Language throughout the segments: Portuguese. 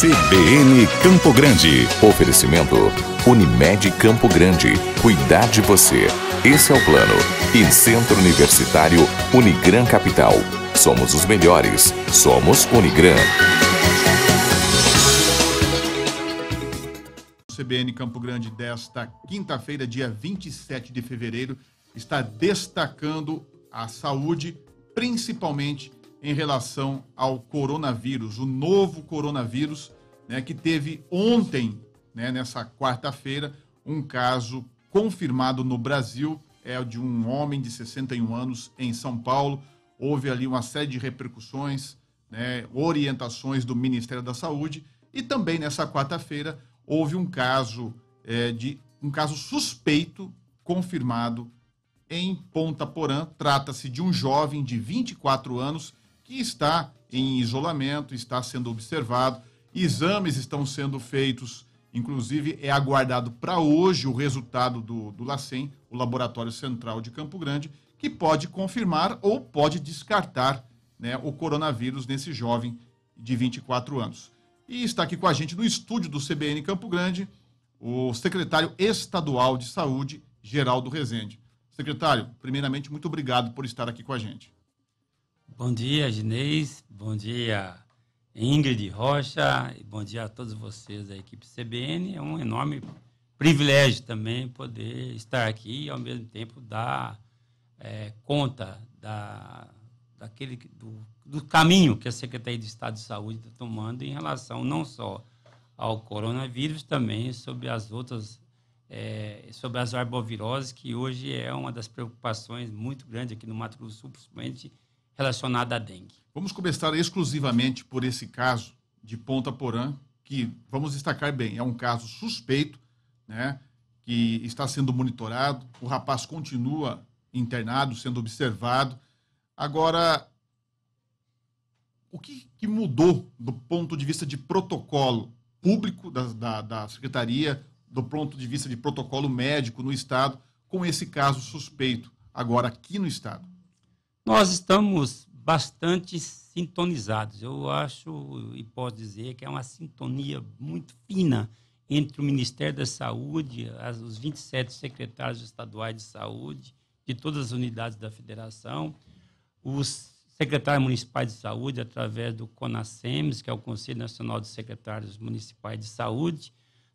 CBN Campo Grande. Oferecimento Unimed Campo Grande. Cuidar de você. Esse é o plano. E Centro Universitário Unigran Capital. Somos os melhores. Somos Unigran. CBN Campo Grande desta quinta-feira, dia 27 de fevereiro, está destacando a saúde, principalmente em relação ao coronavírus, o novo coronavírus, né, que teve ontem, né, nessa quarta-feira, um caso confirmado no Brasil, é o de um homem de 61 anos em São Paulo. Houve ali uma série de repercussões, né, orientações do Ministério da Saúde e também nessa quarta-feira houve um caso é, de um caso suspeito confirmado em Ponta Porã. Trata-se de um jovem de 24 anos que está em isolamento, está sendo observado. Exames estão sendo feitos, inclusive é aguardado para hoje o resultado do, do LACEN, o Laboratório Central de Campo Grande, que pode confirmar ou pode descartar né, o coronavírus nesse jovem de 24 anos. E está aqui com a gente no estúdio do CBN Campo Grande o secretário estadual de saúde, Geraldo Rezende. Secretário, primeiramente, muito obrigado por estar aqui com a gente. Bom dia, Ginês. Bom dia, Ingrid Rocha. E bom dia a todos vocês da equipe CBN. É um enorme privilégio também poder estar aqui e, ao mesmo tempo, dar é, conta da, daquele, do, do caminho que a Secretaria de Estado de Saúde está tomando em relação não só ao coronavírus, também sobre as outras é, sobre as arboviroses, que hoje é uma das preocupações muito grande aqui no Mato Grosso, principalmente relacionada à dengue. Vamos começar exclusivamente por esse caso de Ponta Porã, que vamos destacar bem, é um caso suspeito, né, que está sendo monitorado. O rapaz continua internado, sendo observado. Agora, o que, que mudou do ponto de vista de protocolo público da, da, da secretaria, do ponto de vista de protocolo médico no estado, com esse caso suspeito agora aqui no estado? Nós estamos bastante sintonizados. Eu acho e posso dizer que é uma sintonia muito fina entre o Ministério da Saúde, as, os 27 secretários estaduais de saúde de todas as unidades da federação, os secretários municipais de saúde através do CONASEMES, que é o Conselho Nacional de Secretários Municipais de Saúde,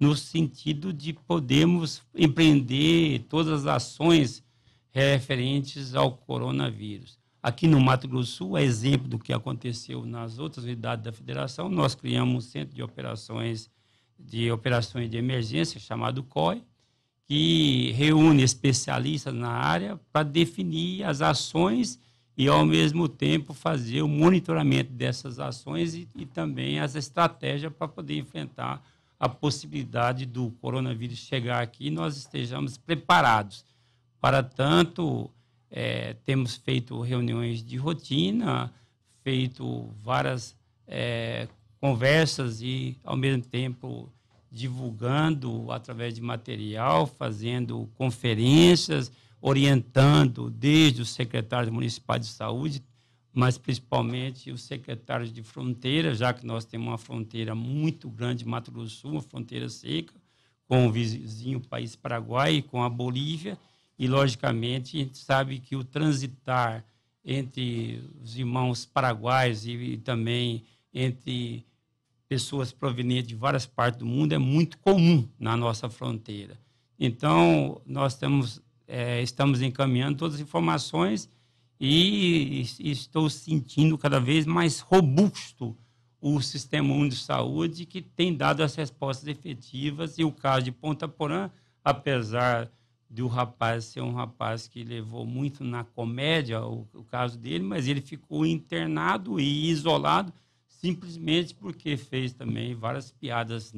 no sentido de podermos empreender todas as ações referentes ao coronavírus. Aqui no Mato Grosso Sul, a exemplo do que aconteceu nas outras unidades da federação, nós criamos um centro de operações de operações de emergência chamado COI, que reúne especialistas na área para definir as ações e, ao mesmo tempo, fazer o monitoramento dessas ações e, e também as estratégias para poder enfrentar a possibilidade do coronavírus chegar aqui e nós estejamos preparados. Para tanto, é, temos feito reuniões de rotina, feito várias é, conversas e, ao mesmo tempo, divulgando através de material, fazendo conferências, orientando desde os secretários municipais de saúde, mas principalmente os secretários de fronteira, já que nós temos uma fronteira muito grande, Mato Grosso do Sul, uma fronteira seca, com o vizinho país Paraguai e com a Bolívia, e, logicamente, a gente sabe que o transitar entre os irmãos paraguaios e, e também entre pessoas provenientes de várias partes do mundo é muito comum na nossa fronteira. Então, nós temos, é, estamos encaminhando todas as informações e, e, estou sentindo cada vez mais robusto o Sistema Único de Saúde, que tem dado as respostas efetivas. E o caso de Ponta Porã, apesar de um rapaz ser um rapaz que levou muito na comédia o, o caso dele, mas ele ficou internado e isolado simplesmente porque fez também várias piadas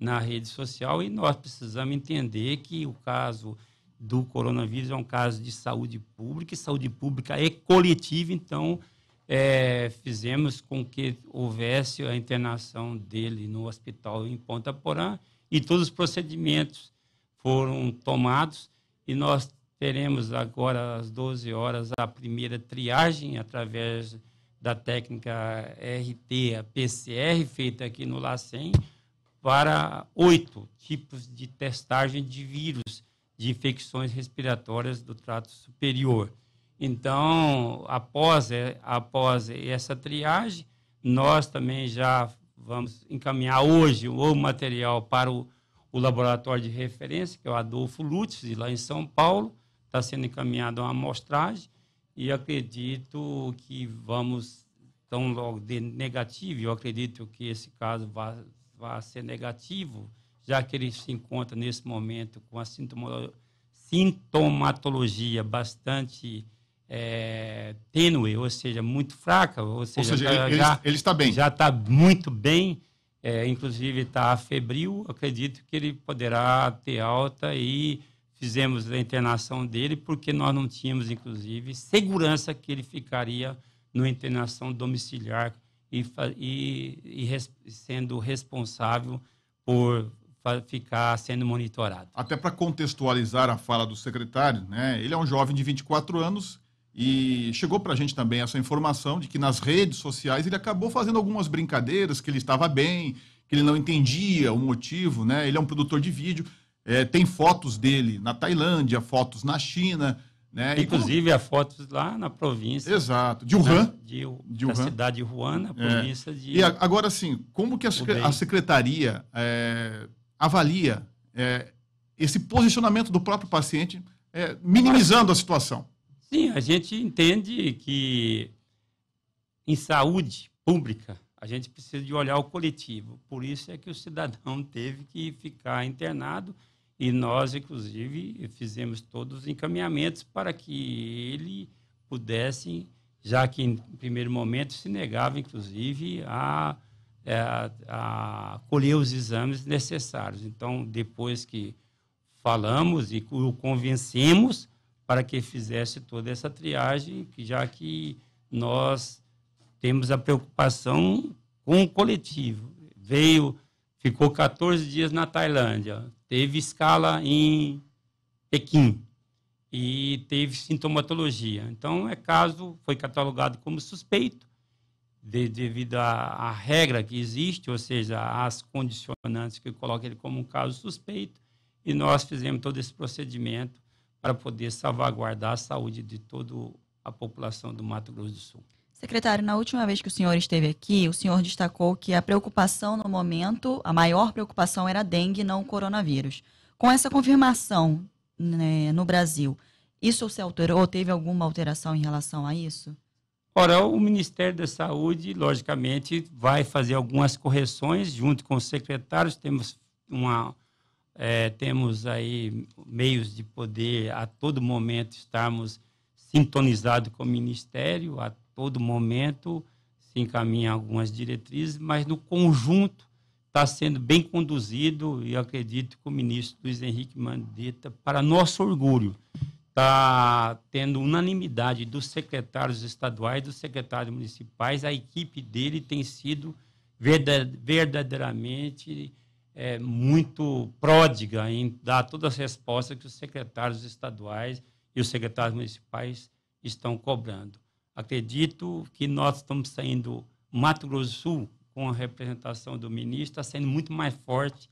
na rede social e nós precisamos entender que o caso do coronavírus é um caso de saúde pública e saúde pública é coletiva, então é, fizemos com que houvesse a internação dele no hospital em Ponta Porã e todos os procedimentos foram tomados e nós teremos agora às 12 horas a primeira triagem através da técnica RT, a PCR, feita aqui no LACEN, para oito tipos de testagem de vírus de infecções respiratórias do trato superior. Então, após, é, após essa triagem, nós também já vamos encaminhar hoje o material para o o laboratório de referência, que é o Adolfo Lutz, lá em São Paulo, está sendo encaminhada uma amostragem e acredito que vamos tão logo de negativo, eu acredito que esse caso vai ser negativo, já que ele se encontra nesse momento com a sintomatologia bastante é, tênue, ou seja, muito fraca. Ou seja, ou seja tá já, ele, ele, está bem. Já está muito bem é, inclusive está febril, acredito que ele poderá ter alta e fizemos a internação dele porque nós não tínhamos, inclusive, segurança que ele ficaria no internação domiciliar e, e, e res, sendo responsável por ficar sendo monitorado. Até para contextualizar a fala do secretário, né? ele é um jovem de 24 anos e chegou para a gente também essa informação de que nas redes sociais ele acabou fazendo algumas brincadeiras, que ele estava bem, que ele não entendia o motivo, né? Ele é um produtor de vídeo, é, tem fotos dele na Tailândia, fotos na China, né? Inclusive como... há fotos lá na província. Exato, de Wuhan. De, de Wuhan. cidade de Wuhan, na é. província é. de... E agora, assim, como que a, a secretaria é, avalia é, esse posicionamento do próprio paciente, é, minimizando a situação? Sim, a gente entende que em saúde pública a gente precisa de olhar o coletivo. Por isso é que o cidadão teve que ficar internado e nós, inclusive, fizemos todos os encaminhamentos para que ele pudesse, já que em primeiro momento se negava, inclusive, a, é, a, a colher os exames necessários. Então, depois que falamos e o convencemos, para que fizesse toda essa triagem, já que nós temos a preocupação com o coletivo. Veio, ficou 14 dias na Tailândia, teve escala em Pequim e teve sintomatologia. Então, é caso, foi catalogado como suspeito, de, devido à, à regra que existe, ou seja, às condicionantes que coloca ele como um caso suspeito, e nós fizemos todo esse procedimento para poder salvaguardar a saúde de toda a população do Mato Grosso do Sul. Secretário, na última vez que o senhor esteve aqui, o senhor destacou que a preocupação no momento, a maior preocupação era a dengue, não o coronavírus. Com essa confirmação né, no Brasil, isso se alterou teve alguma alteração em relação a isso? Ora, o Ministério da Saúde, logicamente, vai fazer algumas correções junto com os secretários. Temos uma, é, temos aí meios de poder a todo momento estarmos sintonizados com o Ministério, a todo momento se encaminha algumas diretrizes, mas no conjunto está sendo bem conduzido e acredito que o ministro Luiz Henrique Mandetta, para nosso orgulho, está tendo unanimidade dos secretários estaduais, dos secretários municipais, a equipe dele tem sido verdadeiramente é, muito pródiga em dar todas as respostas que os secretários estaduais e os secretários municipais estão cobrando. Acredito que nós estamos saindo, Mato Grosso do Sul, com a representação do ministro, está sendo muito mais forte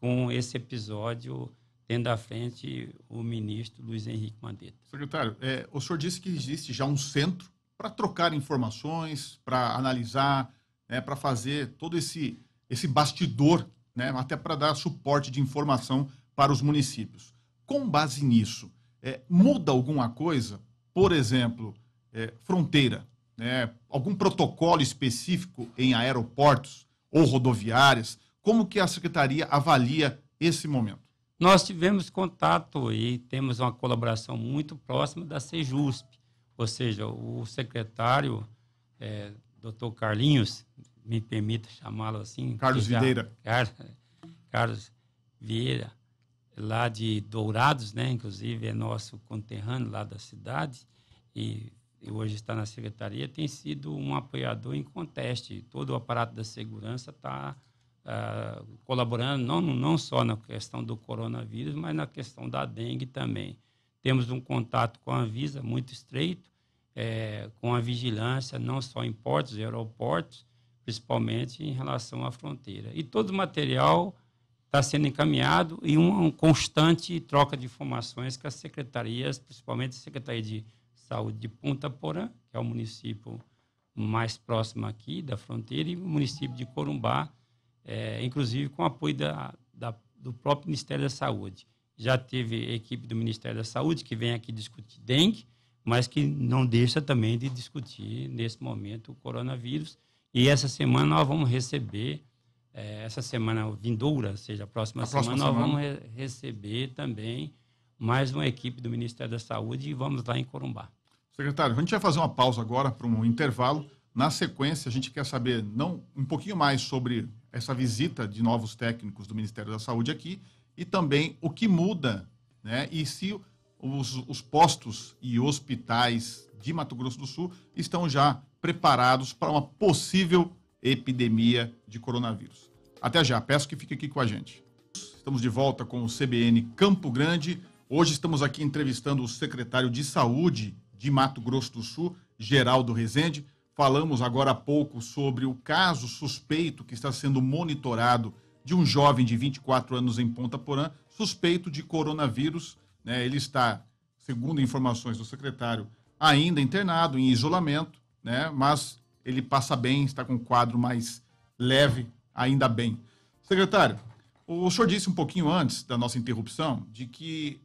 com esse episódio, tendo à frente o ministro Luiz Henrique Mandetta. Secretário, é, o senhor disse que existe já um centro para trocar informações, para analisar, né, para fazer todo esse, esse bastidor né, até para dar suporte de informação para os municípios. Com base nisso, é, muda alguma coisa? Por exemplo, é, fronteira, né, algum protocolo específico em aeroportos ou rodoviárias? Como que a secretaria avalia esse momento? Nós tivemos contato e temos uma colaboração muito próxima da Sejusp, ou seja, o secretário é, Dr. Carlinhos me permita chamá-lo assim. Carlos já, Videira. Car, Carlos Vieira, lá de Dourados, né? Inclusive é nosso conterrâneo lá da cidade e, e hoje está na secretaria. Tem sido um apoiador em conteste. Todo o aparato da segurança está uh, ah, colaborando não, não só na questão do coronavírus, mas na questão da dengue também. Temos um contato com a visa muito estreito, é, com a vigilância, não só em portos e aeroportos, principalmente em relação à fronteira. E todo o material está sendo encaminhado e uma constante troca de informações com as secretarias, principalmente a Secretaria de Saúde de Punta Porã, que é o município mais próximo aqui da fronteira, e o município de Corumbá, é, inclusive com apoio da, da, do próprio Ministério da Saúde. Já teve equipe do Ministério da Saúde que vem aqui discutir dengue, mas que não deixa também de discutir, nesse momento, o coronavírus e essa semana nós vamos receber, é, essa semana vindoura, ou seja, a próxima, a próxima semana, semana, nós vamos re receber também mais uma equipe do Ministério da Saúde e vamos lá em Corumbá. Secretário, a gente vai fazer uma pausa agora para um intervalo. Na sequência, a gente quer saber não um pouquinho mais sobre essa visita de novos técnicos do Ministério da Saúde aqui e também o que muda, né? E se os, os postos e hospitais de Mato Grosso do Sul estão já preparados para uma possível epidemia de coronavírus. Até já, peço que fique aqui com a gente. Estamos de volta com o CBN Campo Grande. Hoje estamos aqui entrevistando o secretário de Saúde de Mato Grosso do Sul, Geraldo Rezende. Falamos agora há pouco sobre o caso suspeito que está sendo monitorado de um jovem de 24 anos em Ponta Porã, suspeito de coronavírus. Né? Ele está, segundo informações do secretário, ainda internado em isolamento né? Mas ele passa bem, está com um quadro mais leve, ainda bem. Secretário, o senhor disse um pouquinho antes da nossa interrupção de que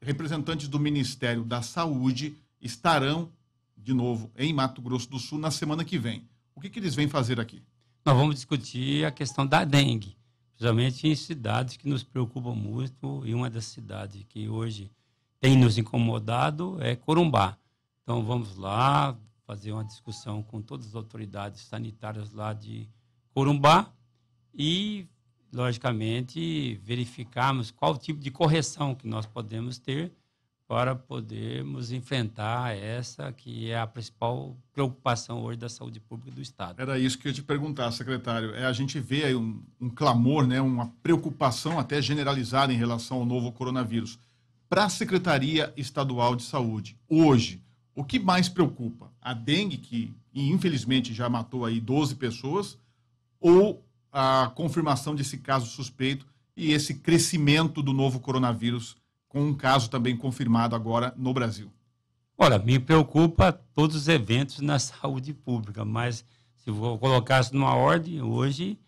representantes do Ministério da Saúde estarão de novo em Mato Grosso do Sul na semana que vem. O que, que eles vêm fazer aqui? Nós vamos discutir a questão da dengue, principalmente em cidades que nos preocupam muito e uma das cidades que hoje tem nos incomodado é Corumbá. Então vamos lá, fazer uma discussão com todas as autoridades sanitárias lá de Corumbá e, logicamente, verificarmos qual tipo de correção que nós podemos ter para podermos enfrentar essa que é a principal preocupação hoje da saúde pública do Estado. Era isso que eu te perguntar, secretário. É, a gente vê aí um, um clamor, né, uma preocupação até generalizada em relação ao novo coronavírus. Para a Secretaria Estadual de Saúde, hoje, o que mais preocupa? A dengue, que infelizmente já matou aí 12 pessoas, ou a confirmação desse caso suspeito e esse crescimento do novo coronavírus, com um caso também confirmado agora no Brasil? Olha, me preocupa todos os eventos na saúde pública, mas se eu colocasse numa ordem, hoje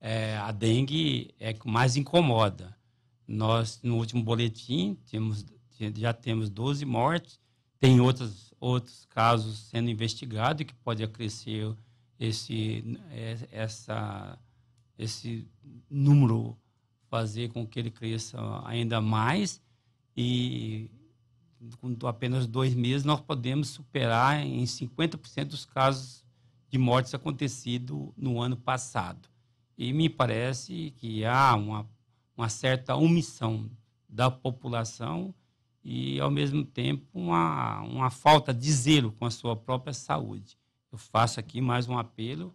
é, a dengue é que mais incomoda. Nós, no último boletim, temos, já temos 12 mortes, tem outras, outros casos sendo investigados que pode acrescer esse, é, essa, esse número, fazer com que ele cresça ainda mais e com apenas dois meses nós podemos superar em 50% dos casos de mortes acontecido no ano passado. E me parece que há uma, uma certa omissão da população e, ao mesmo tempo, uma, uma falta de zelo com a sua própria saúde. Eu faço aqui mais um apelo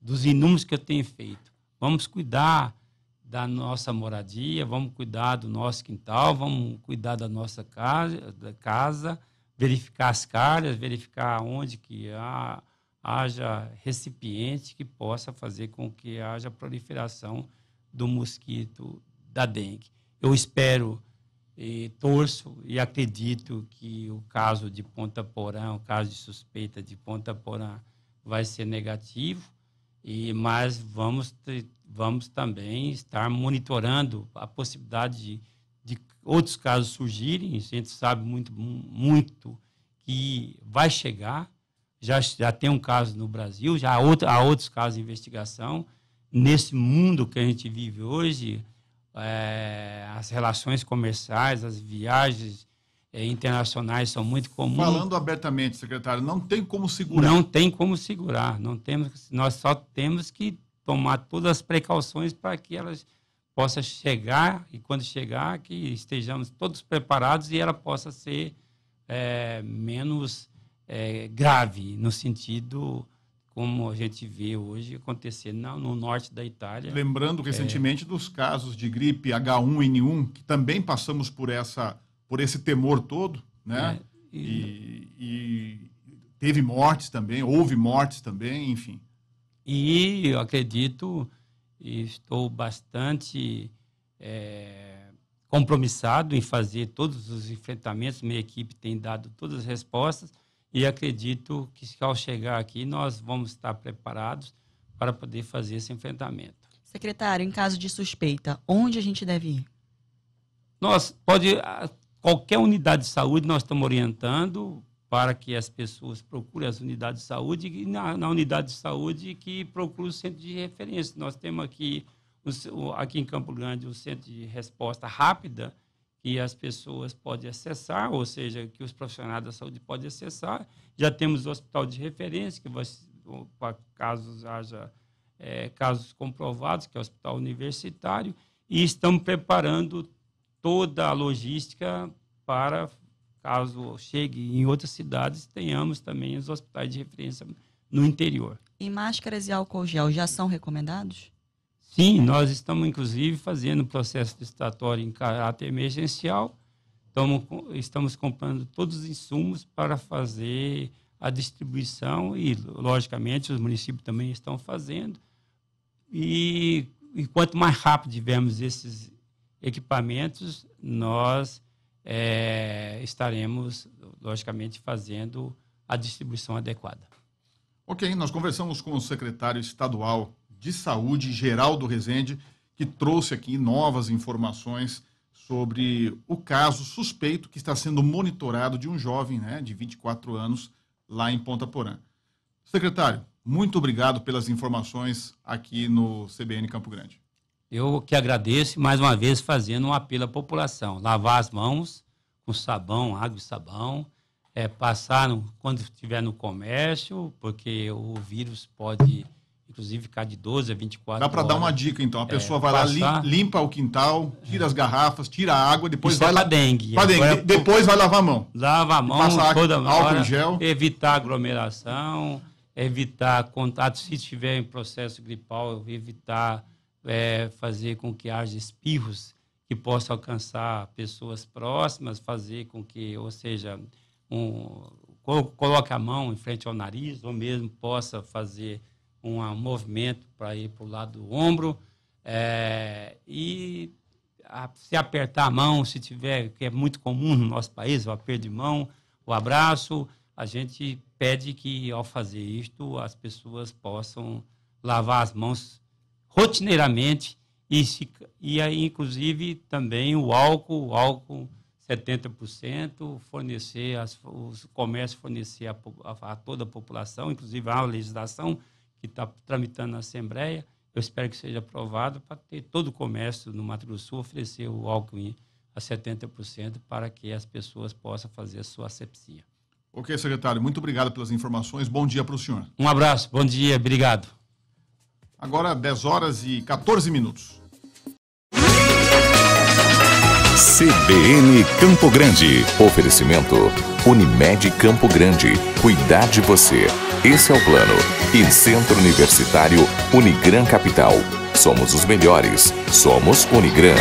dos inúmeros que eu tenho feito. Vamos cuidar da nossa moradia, vamos cuidar do nosso quintal, vamos cuidar da nossa casa, da casa verificar as calhas, verificar onde que há, haja recipiente que possa fazer com que haja proliferação do mosquito da dengue. Eu espero e torço e acredito que o caso de Ponta Porã, o caso de suspeita de Ponta Porã, vai ser negativo, e, mas vamos, vamos também estar monitorando a possibilidade de, de outros casos surgirem. A gente sabe muito, muito que vai chegar. Já, já tem um caso no Brasil, já há, outro, há outros casos de investigação. Nesse mundo que a gente vive hoje, é, as relações comerciais, as viagens é, internacionais são muito comuns. Falando abertamente, secretário, não tem como segurar. Não tem como segurar. Não temos, nós só temos que tomar todas as precauções para que elas possa chegar e quando chegar que estejamos todos preparados e ela possa ser é, menos é, grave no sentido como a gente vê hoje acontecer no norte da Itália. Lembrando recentemente é... dos casos de gripe H1N1, que também passamos por, essa, por esse temor todo, né? É, e... E, e... teve mortes também, houve mortes também, enfim. E eu acredito e estou bastante é, compromissado em fazer todos os enfrentamentos, minha equipe tem dado todas as respostas e acredito que ao chegar aqui nós vamos estar preparados para poder fazer esse enfrentamento. Secretário, em caso de suspeita, onde a gente deve ir? Nós pode qualquer unidade de saúde nós estamos orientando para que as pessoas procurem as unidades de saúde e na, na unidade de saúde que procure o centro de referência. Nós temos aqui aqui em Campo Grande o centro de resposta rápida que as pessoas podem acessar, ou seja, que os profissionais da saúde podem acessar. Já temos o hospital de referência, que caso haja é, casos comprovados, que é o hospital universitário, e estamos preparando toda a logística para, caso chegue em outras cidades, tenhamos também os hospitais de referência no interior. E máscaras e álcool gel já são recomendados? Sim, nós estamos, inclusive, fazendo o processo licitatório em caráter emergencial. Estamos, estamos comprando todos os insumos para fazer a distribuição e, logicamente, os municípios também estão fazendo. E, e quanto mais rápido tivermos esses equipamentos, nós é, estaremos, logicamente, fazendo a distribuição adequada. Ok, nós conversamos com o secretário estadual de Saúde, Geraldo Rezende, que trouxe aqui novas informações sobre o caso suspeito que está sendo monitorado de um jovem né, de 24 anos lá em Ponta Porã. Secretário, muito obrigado pelas informações aqui no CBN Campo Grande. Eu que agradeço, mais uma vez, fazendo um apelo à população. Lavar as mãos com sabão, água e sabão, é, passar no, quando estiver no comércio, porque o vírus pode inclusive ficar de 12 a 24 Dá para dar uma dica, então. A é, pessoa é, vai passar, lá, limpa o quintal, tira as garrafas, tira a água, depois Isso é vai... Para dengue. dengue. Agora, depois vai lavar a mão. Lava a mão passa toda álcool em gel. Evitar aglomeração, evitar contato. Se estiver em processo gripal, evitar é, fazer com que haja espirros que possam alcançar pessoas próximas, fazer com que, ou seja, um, coloque a mão em frente ao nariz ou mesmo possa fazer um movimento para ir para o lado do ombro. É, e a, se apertar a mão, se tiver, que é muito comum no nosso país, o aperto de mão, o abraço, a gente pede que, ao fazer isto, as pessoas possam lavar as mãos rotineiramente e, se, e aí, inclusive, também o álcool, o álcool 70%, fornecer, as, os comércios fornecer a, a, a toda a população, inclusive a legislação que está tramitando na Assembleia. Eu espero que seja aprovado para ter todo o comércio no Mato Grosso oferecer o álcool a 70% para que as pessoas possam fazer a sua asepsia. Ok, secretário, muito obrigado pelas informações. Bom dia para o senhor. Um abraço, bom dia, obrigado. Agora 10 horas e 14 minutos. CBN Campo Grande. Oferecimento Unimed Campo Grande. Cuidar de você. Esse é o plano. E Centro Universitário Unigran Capital. Somos os melhores. Somos Unigran.